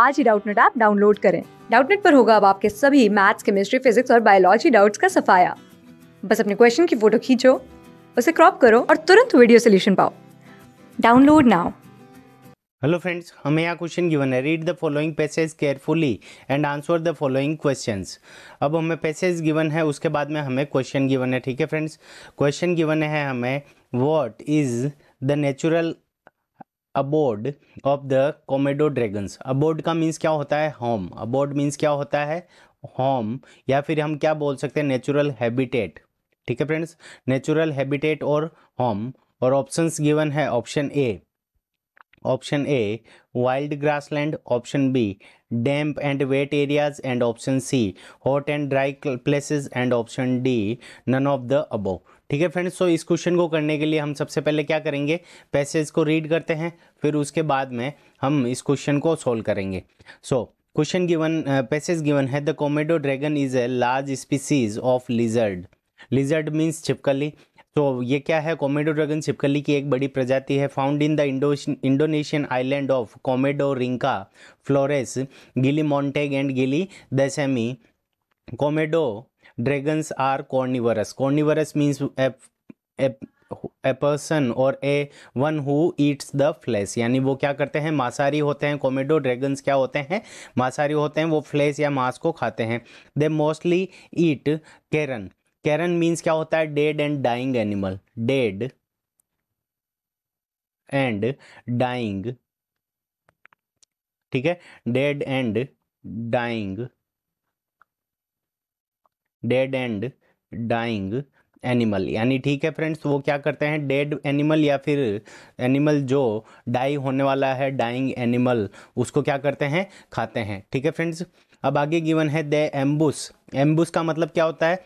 आज ही Doubtnut app download करें डाउटनेट पर होगा अब आपके सभी मैथ्स केमिस्ट्री फिजिक्स और बायोलॉजी डाउट्स का सफाया बस अपने क्वेश्चन की फोटो खींचो उसे क्रॉप करो और तुरंत वीडियो सोल्यूशन पाओ डाउनलोड नाउ हेलो फ्रेंड्स हमें यहाँ क्वेश्चन गिवन है read the following passage carefully and answer the following questions अब हमें पैसेज गिवन है उसके बाद में हमें क्वेश्चन गिवन है ठीक है फ्रेंड्स क्वेश्चन गिवन है हमें what is the natural abode of the Komodo dragons abode का मीन्स क्या होता है होम अबोर्ड मीन्स क्या होता है होम या फिर हम क्या बोल सकते हैं नेचुरल हैबिटेट ठीक है फ्रेंड्स नेचुरल हैबिटेट और होम और ऑप्शंस गिवन है option A option A wild grassland option B damp and wet areas and option C hot and dry places and option D none of the above ठीक है friends तो इस question को करने के लिए हम सबसे पहले क्या करेंगे पैसेज को रीड करते हैं फिर उसके बाद में हम इस क्वेश्चन को सोल्व करेंगे so so, question given passage given है the कोमेडो dragon is a large species of lizard lizard means छिपकली तो ये क्या है कोमेडो ड्रैगन छिपकली की एक बड़ी प्रजाति है found in the Indonesian island of Komodo Rinca Flores Gili Motang and Gili Dasami Komodo dragons are carnivorous carnivorous means a person और a one who eats the flesh यानी वो क्या करते हैं मांसाहारी होते हैं कोमेडो ड्रैगन्स क्या होते हैं मांसाहारी होते हैं वो फ्लैश या मांस को खाते हैं they mostly eat carrion carrion means क्या होता है dead and dying animal dead and dying ठीक है dead and dying dead and dying animal यानी ठीक है फ्रेंड्स वो क्या करते हैं डेड एनिमल या फिर एनिमल जो डाई होने वाला है डाइंग एनिमल उसको क्या करते हैं खाते हैं ठीक है फ्रेंड्स अब आगे गिवन है दे एम्बुस एम्बुस का मतलब क्या होता है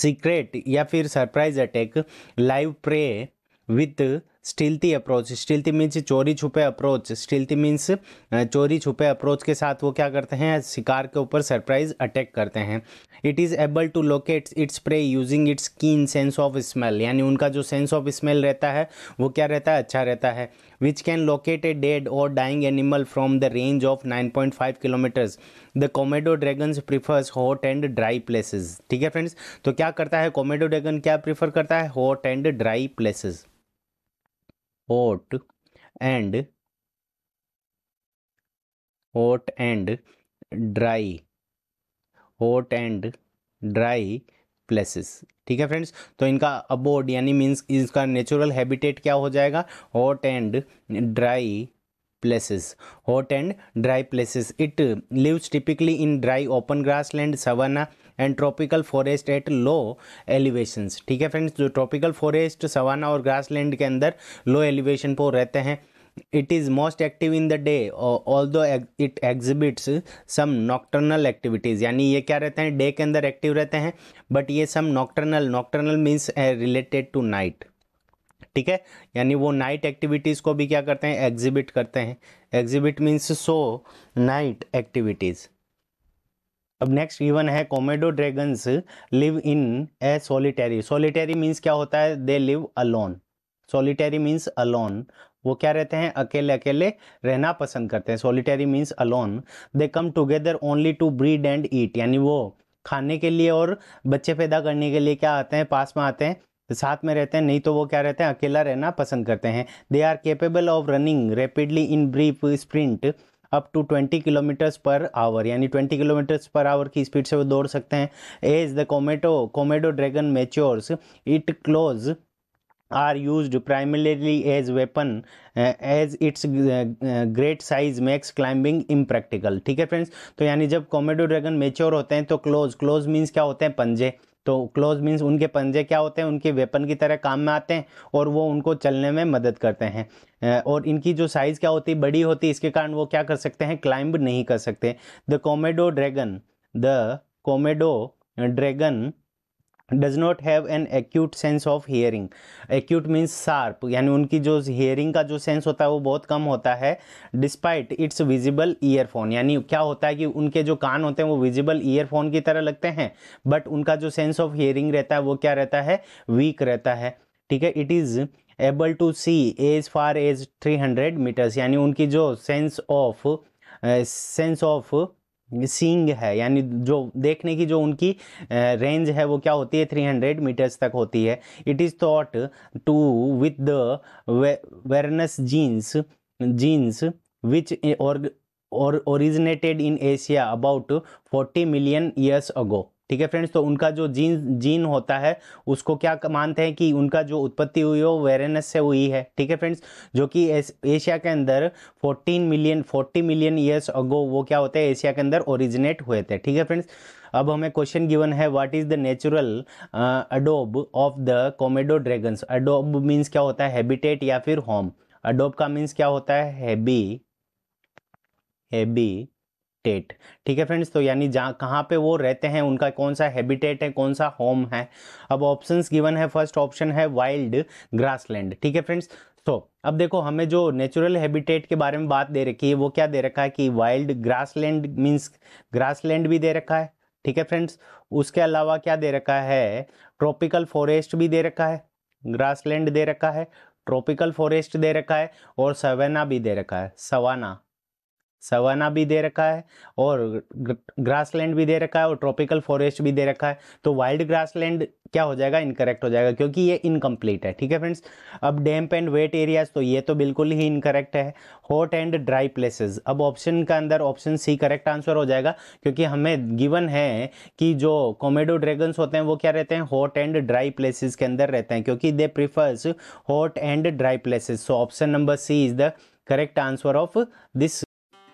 सीक्रेट या फिर surprise attack live prey with stealthy approach stealthy means चोरी छुपे अप्रोच स्टीलती मीन्स चोरी छुपे अप्रोच के साथ वो क्या करते हैं शिकार के ऊपर सरप्राइज अटैक करते हैं it is able to locate its prey using its keen sense of smell यानी उनका जो सेंस ऑफ स्मेल रहता है वो क्या रहता है अच्छा रहता है which can locate a dead और dying animal from the range of 9.5 kilometres the Komodo dragons prefers hot and dry places ठीक है फ्रेंड्स तो क्या करता है कोमेडो ड्रैगन क्या प्रीफर करता है hot and dry places hot and hot and dry hot and dry places ठीक है फ्रेंड्स तो इनका अबोर्ड यानी मींस इसका नेचुरल हैबिटेट क्या हो जाएगा hot and dry places hot and dry places it lives typically in dry open grassland savanna and tropical forest at low elevations ठीक है फ्रेंड्स जो ट्रॉपिकल फॉरेस्ट सवाना और grassland के अंदर लो एलिवेशन पर रहते हैं it is most active in the day although it exhibits some nocturnal activities यानी ये क्या रहते हैं डे के अंदर एक्टिव रहते हैं बट ये some nocturnal means a related to night ठीक है यानी वो नाइट एक्टिविटीज़ को भी क्या करते हैं एग्जिबिट करते हैं exhibit means so night activities अब नेक्स्ट इवन है komodo dragons live in a solitary solitary means क्या होता है they live alone solitary means alone वो क्या रहते हैं अकेले अकेले रहना पसंद करते हैं solitary means alone they come together only to breed and eat यानी वो खाने के लिए और बच्चे पैदा करने के लिए क्या आते हैं पास में आते हैं साथ में रहते हैं नहीं तो वो क्या रहते हैं अकेला रहना पसंद करते हैं they are capable of running rapidly in brief sprint up to 20 kilometres per hour यानी 20 किलोमीटर्स पर आवर की स्पीड से वो दौड़ सकते हैं as the komodo komodo dragon matures it claws are use primarily as weapon as its great size makes climbing impractical ठीक है friends तो यानी जब कोमेडो ड्रैगन मेच्योर होते हैं तो क्लोज क्लोज मीन्स क्या होते हैं पंजे तो क्लोज मीन्स उनके पंजे क्या होते हैं उनके वेपन की तरह काम में आते हैं और वो उनको चलने में मदद करते हैं और इनकी जो साइज़ क्या होती है बड़ी होती है इसके कारण वो क्या कर सकते हैं क्लाइंब नहीं कर सकते the कोमेडो dragon the कोमेडो dragon does not have an acute sense of hearing acute means sharp यानी उनकी जो हियरिंग का जो सेंस होता है वो बहुत कम होता है डिस्पाइट इट्स विजिबल ईयरफोन यानी क्या होता है कि उनके जो कान होते हैं वो विजिबल ईयरफोन की तरह लगते हैं बट उनका जो सेंस ऑफ हियरिंग रहता है वो क्या रहता है वीक रहता है ठीक है it is able to see as far as three hundred metres यानी उनकी जो sense of sense of seeing है यानी जो देखने की जो उनकी रेंज है वो क्या होती है 300 मीटर्स तक होती है it is thought to with the Varanus genus genus which और originated in Asia about 40 million years ago ठीक है फ्रेंड्स तो उनका जो जीन जीन होता है उसको क्या मानते हैं कि उनका जो उत्पत्ति हुई हो वेरेनस से हुई है ठीक है फ्रेंड्स जो कि एशिया के अंदर 14 मिलियन 40 मिलियन ईयर्स अगो वो क्या होते हैं एशिया के अंदर ओरिजिनेट हुए थे ठीक है फ्रेंड्स अब हमें क्वेश्चन गिवन है what is the natural Adobe of the Komodo dragons Adobe means क्या होता है हैबिटेट या फिर होम अडोब का मीन्स क्या होता है हैबी हैबी हैबिटेट ठीक है फ्रेंड्स तो यानी जहाँ कहाँ पे वो रहते हैं उनका कौन सा हैबिटेट है कौन सा होम है अब ऑप्शंस गिवन है फर्स्ट ऑप्शन है वाइल्ड ग्रासलैंड ठीक है फ्रेंड्स तो अब देखो हमें जो नेचुरल हैबिटेट के बारे में बात दे रखी है वो क्या दे रखा है कि वाइल्ड ग्रासलैंड मीन्स ग्रासलैंड भी दे रखा है ठीक है फ्रेंड्स उसके अलावा क्या दे रखा है ट्रॉपिकल फॉरेस्ट भी दे रखा है ग्रासलैंड दे रखा है ट्रॉपिकल फॉरेस्ट दे रखा है और सवेना भी दे रखा है सवाना सवाना भी दे रखा है और ग्रासलैंड भी दे रखा है और ट्रॉपिकल फॉरेस्ट भी दे रखा है तो वाइल्ड ग्रासलैंड क्या हो जाएगा इनकरेक्ट हो जाएगा क्योंकि ये इनकम्प्लीट है ठीक है फ्रेंड्स अब डैम्प एंड वेट एरियाज तो ये तो बिल्कुल ही इनकरेक्ट है हॉट एंड ड्राई प्लेसेस अब ऑप्शन का अंदर ऑप्शन सी करेक्ट आंसर हो जाएगा क्योंकि हमें गिवन है कि जो कॉमेडो ड्रैगन्स होते हैं वो क्या रहते हैं हॉट एंड ड्राई प्लेसेज के अंदर रहते हैं क्योंकि they prefers hot and dry places so option number C is the correct answer of this